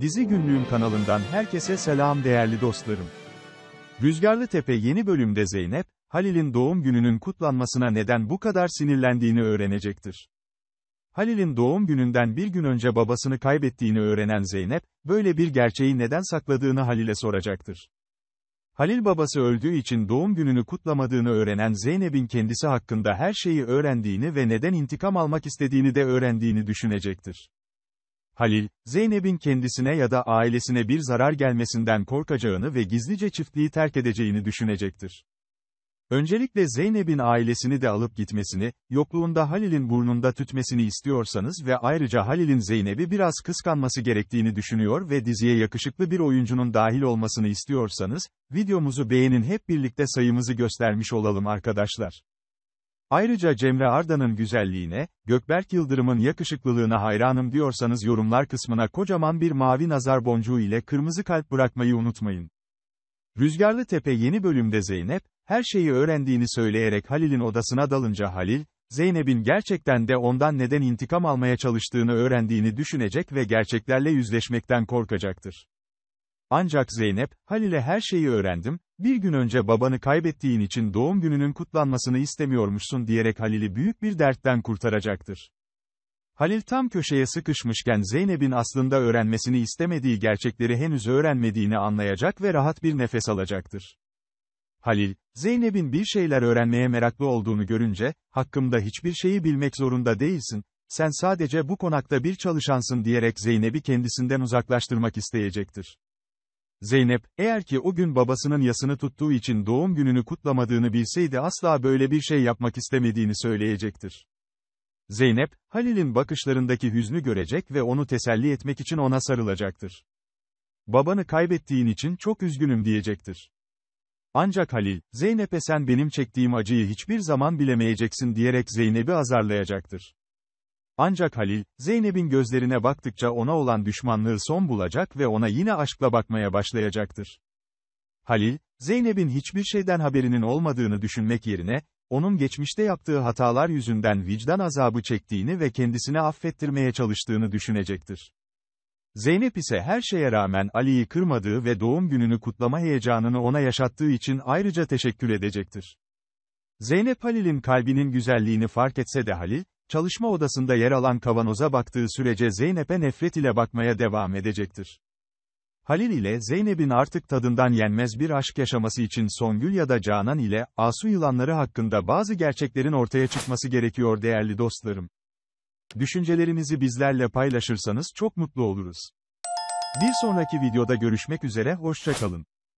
Dizi Günlüğüm kanalından herkese selam değerli dostlarım. Rüzgarlı Tepe yeni bölümde Zeynep, Halil'in doğum gününün kutlanmasına neden bu kadar sinirlendiğini öğrenecektir. Halil'in doğum gününden bir gün önce babasını kaybettiğini öğrenen Zeynep, böyle bir gerçeği neden sakladığını Halil'e soracaktır. Halil babası öldüğü için doğum gününü kutlamadığını öğrenen Zeynep'in kendisi hakkında her şeyi öğrendiğini ve neden intikam almak istediğini de öğrendiğini düşünecektir. Halil, Zeynep'in kendisine ya da ailesine bir zarar gelmesinden korkacağını ve gizlice çiftliği terk edeceğini düşünecektir. Öncelikle Zeynep'in ailesini de alıp gitmesini, yokluğunda Halil'in burnunda tütmesini istiyorsanız ve ayrıca Halil'in Zeynep'i biraz kıskanması gerektiğini düşünüyor ve diziye yakışıklı bir oyuncunun dahil olmasını istiyorsanız, videomuzu beğenin hep birlikte sayımızı göstermiş olalım arkadaşlar. Ayrıca Cemre Arda'nın güzelliğine, Gökberk Yıldırım'ın yakışıklılığına hayranım diyorsanız yorumlar kısmına kocaman bir mavi nazar boncuğu ile kırmızı kalp bırakmayı unutmayın. Rüzgarlı Tepe yeni bölümde Zeynep, her şeyi öğrendiğini söyleyerek Halil'in odasına dalınca Halil, Zeynep'in gerçekten de ondan neden intikam almaya çalıştığını öğrendiğini düşünecek ve gerçeklerle yüzleşmekten korkacaktır. Ancak Zeynep, Halil'e her şeyi öğrendim, bir gün önce babanı kaybettiğin için doğum gününün kutlanmasını istemiyormuşsun diyerek Halil'i büyük bir dertten kurtaracaktır. Halil tam köşeye sıkışmışken Zeynep'in aslında öğrenmesini istemediği gerçekleri henüz öğrenmediğini anlayacak ve rahat bir nefes alacaktır. Halil, Zeynep'in bir şeyler öğrenmeye meraklı olduğunu görünce, hakkımda hiçbir şeyi bilmek zorunda değilsin, sen sadece bu konakta bir çalışansın diyerek Zeynep'i kendisinden uzaklaştırmak isteyecektir. Zeynep, eğer ki o gün babasının yasını tuttuğu için doğum gününü kutlamadığını bilseydi asla böyle bir şey yapmak istemediğini söyleyecektir. Zeynep, Halil'in bakışlarındaki hüznü görecek ve onu teselli etmek için ona sarılacaktır. Babanı kaybettiğin için çok üzgünüm diyecektir. Ancak Halil, Zeynep'e sen benim çektiğim acıyı hiçbir zaman bilemeyeceksin diyerek Zeynep'i azarlayacaktır. Ancak Halil, Zeynep'in gözlerine baktıkça ona olan düşmanlığı son bulacak ve ona yine aşkla bakmaya başlayacaktır. Halil, Zeynep'in hiçbir şeyden haberinin olmadığını düşünmek yerine, onun geçmişte yaptığı hatalar yüzünden vicdan azabı çektiğini ve kendisini affettirmeye çalıştığını düşünecektir. Zeynep ise her şeye rağmen Ali'yi kırmadığı ve doğum gününü kutlama heyecanını ona yaşattığı için ayrıca teşekkür edecektir. Zeynep Halil'in kalbinin güzelliğini fark etse de Halil, Çalışma odasında yer alan kavanoza baktığı sürece Zeynep'e nefret ile bakmaya devam edecektir. Halil ile Zeynep'in artık tadından yenmez bir aşk yaşaması için Songül ya da Canan ile Asu yılanları hakkında bazı gerçeklerin ortaya çıkması gerekiyor değerli dostlarım. Düşüncelerinizi bizlerle paylaşırsanız çok mutlu oluruz. Bir sonraki videoda görüşmek üzere hoşçakalın.